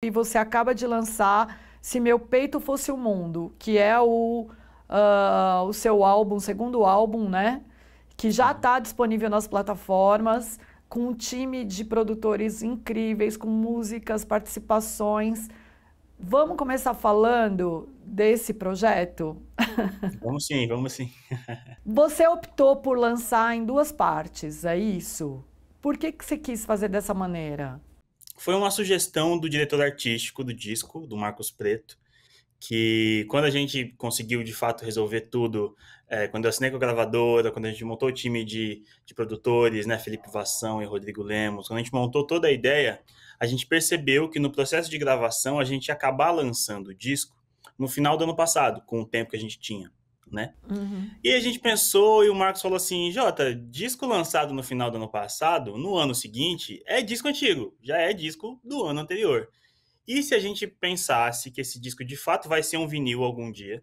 e você acaba de lançar Se Meu Peito Fosse o Mundo, que é o, uh, o seu álbum, segundo álbum, né? Que já está uhum. disponível nas plataformas, com um time de produtores incríveis, com músicas, participações. Vamos começar falando desse projeto? Vamos sim, vamos sim. você optou por lançar em duas partes, é isso? Por que, que você quis fazer dessa maneira? foi uma sugestão do diretor artístico do disco, do Marcos Preto, que quando a gente conseguiu de fato resolver tudo, é, quando eu assinei com a gravadora, quando a gente montou o time de, de produtores, né, Felipe Vassão e Rodrigo Lemos, quando a gente montou toda a ideia, a gente percebeu que no processo de gravação a gente ia acabar lançando o disco no final do ano passado, com o tempo que a gente tinha né? Uhum. E a gente pensou e o Marcos falou assim, Jota, disco lançado no final do ano passado, no ano seguinte, é disco antigo, já é disco do ano anterior. E se a gente pensasse que esse disco de fato vai ser um vinil algum dia,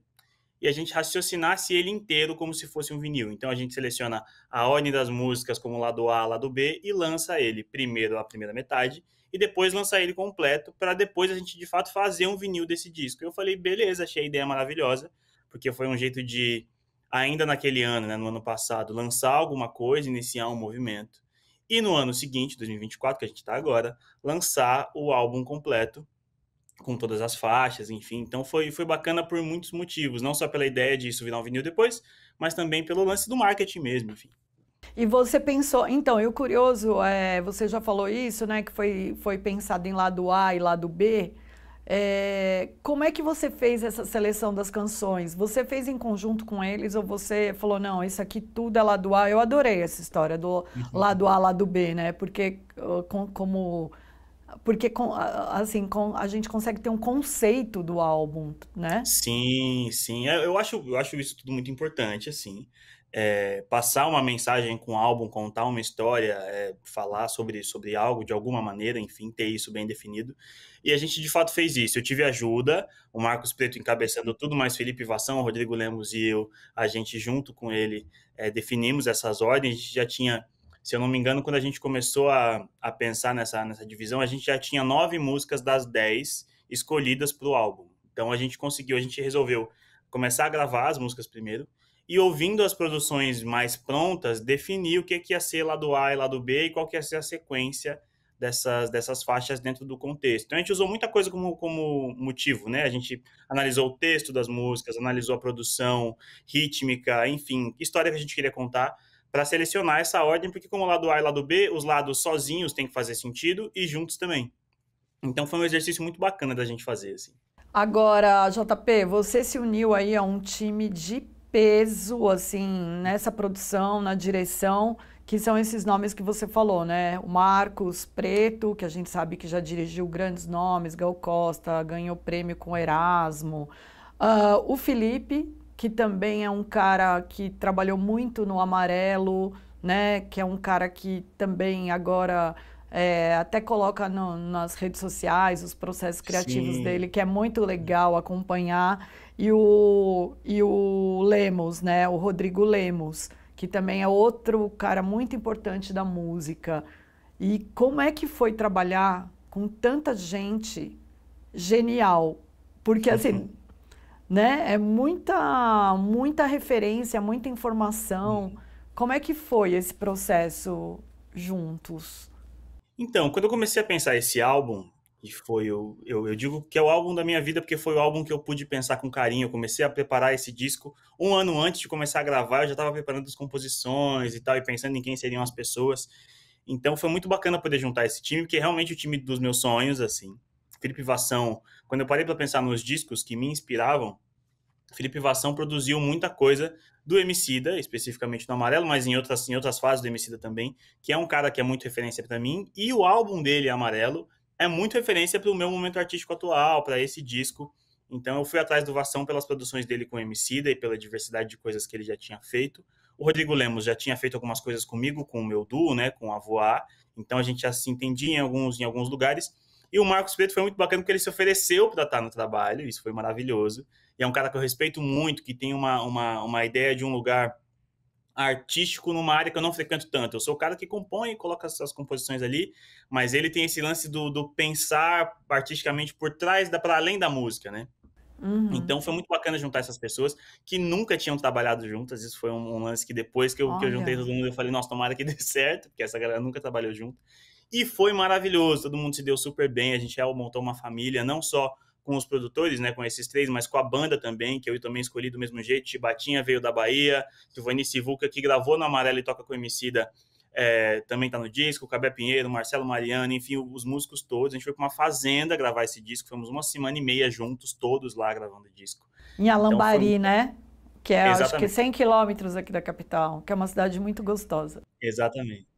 e a gente raciocinasse ele inteiro como se fosse um vinil. Então a gente seleciona a ordem das músicas como lado A, lado B e lança ele primeiro a primeira metade e depois lança ele completo para depois a gente de fato fazer um vinil desse disco. Eu falei, beleza, achei a ideia maravilhosa porque foi um jeito de, ainda naquele ano, né, no ano passado, lançar alguma coisa, iniciar um movimento. E no ano seguinte, 2024, que a gente está agora, lançar o álbum completo, com todas as faixas, enfim. Então foi, foi bacana por muitos motivos, não só pela ideia de isso virar um vinil depois, mas também pelo lance do marketing mesmo, enfim. E você pensou, então, e o curioso, é, você já falou isso, né, que foi, foi pensado em lado A e lado B, é, como é que você fez essa seleção das canções? Você fez em conjunto com eles ou você falou, não, isso aqui tudo é lado A? Eu adorei essa história do uhum. lado A, lado B, né? Porque com, como... Porque, com, assim, com, a gente consegue ter um conceito do álbum, né? Sim, sim. É, eu acho, eu acho isso tudo muito importante, assim é, passar uma mensagem com o álbum, contar uma história, é, falar sobre, sobre algo de alguma maneira, enfim, ter isso bem definido. E a gente de fato fez isso. Eu tive ajuda, o Marcos Preto encabeçando tudo, mas Felipe Vação, Rodrigo Lemos e eu, a gente junto com ele, é, definimos essas ordens. A gente já tinha, se eu não me engano, quando a gente começou a, a pensar nessa, nessa divisão, a gente já tinha nove músicas das dez escolhidas para o álbum. Então a gente conseguiu, a gente resolveu começar a gravar as músicas primeiro e ouvindo as produções mais prontas, definir o que, que ia ser lado A e lado B e qual que ia ser a sequência dessas, dessas faixas dentro do contexto. Então a gente usou muita coisa como, como motivo, né? A gente analisou o texto das músicas, analisou a produção rítmica, enfim, história que a gente queria contar para selecionar essa ordem, porque como lado A e lado B, os lados sozinhos têm que fazer sentido e juntos também. Então foi um exercício muito bacana da gente fazer, assim. Agora, JP, você se uniu aí a um time de peso, assim, nessa produção, na direção, que são esses nomes que você falou, né? O Marcos Preto, que a gente sabe que já dirigiu grandes nomes, Gal Costa, ganhou prêmio com Erasmo. Uh, o Felipe, que também é um cara que trabalhou muito no Amarelo, né? Que é um cara que também agora é, até coloca no, nas redes sociais os processos criativos Sim. dele, que é muito legal acompanhar e o, e o Lemos, né? O Rodrigo Lemos, que também é outro cara muito importante da música. E como é que foi trabalhar com tanta gente genial? Porque uhum. assim, uhum. né? É muita, muita referência, muita informação. Uhum. Como é que foi esse processo juntos? Então, quando eu comecei a pensar esse álbum, e foi Eu, eu digo que é o álbum da minha vida porque foi o álbum que eu pude pensar com carinho. Eu comecei a preparar esse disco um ano antes de começar a gravar, eu já estava preparando as composições e tal, e pensando em quem seriam as pessoas. Então foi muito bacana poder juntar esse time, porque é realmente o time dos meus sonhos, assim. Felipe Vação, quando eu parei para pensar nos discos que me inspiravam, Felipe Vação produziu muita coisa do Emicida, especificamente no Amarelo, mas em outras, em outras fases do Emicida também, que é um cara que é muito referência para mim, e o álbum dele, Amarelo, é muito referência para o meu momento artístico atual, para esse disco. Então eu fui atrás do Vação pelas produções dele com o MC e pela diversidade de coisas que ele já tinha feito. O Rodrigo Lemos já tinha feito algumas coisas comigo, com o meu duo, né, com a Voar. Então a gente já se entendia em alguns, em alguns lugares. E o Marcos Preto foi muito bacana porque ele se ofereceu para estar no trabalho, isso foi maravilhoso. E é um cara que eu respeito muito, que tem uma, uma, uma ideia de um lugar artístico numa área que eu não frequento tanto. Eu sou o cara que compõe e coloca as composições ali, mas ele tem esse lance do, do pensar artisticamente por trás, da, para além da música, né? Uhum. Então foi muito bacana juntar essas pessoas que nunca tinham trabalhado juntas. Isso foi um, um lance que depois que eu, que eu, juntei todo mundo, eu falei, nossa, tomara que dê certo, porque essa galera nunca trabalhou junto. E foi maravilhoso, todo mundo se deu super bem, a gente montou uma família, não só com os produtores, né, com esses três, mas com a banda também, que eu também escolhi do mesmo jeito. Tibatinha veio da Bahia, Giovanni Sivuca, que gravou no Amarelo e toca com o Emicida, é, também tá no disco, Cabé Pinheiro, Marcelo Mariano, enfim, os músicos todos. A gente foi para uma fazenda gravar esse disco, fomos uma semana e meia juntos, todos lá gravando o disco. Em Alambari, então, né? Que é, Exatamente. acho que 100 quilômetros aqui da capital, que é uma cidade muito gostosa. Exatamente.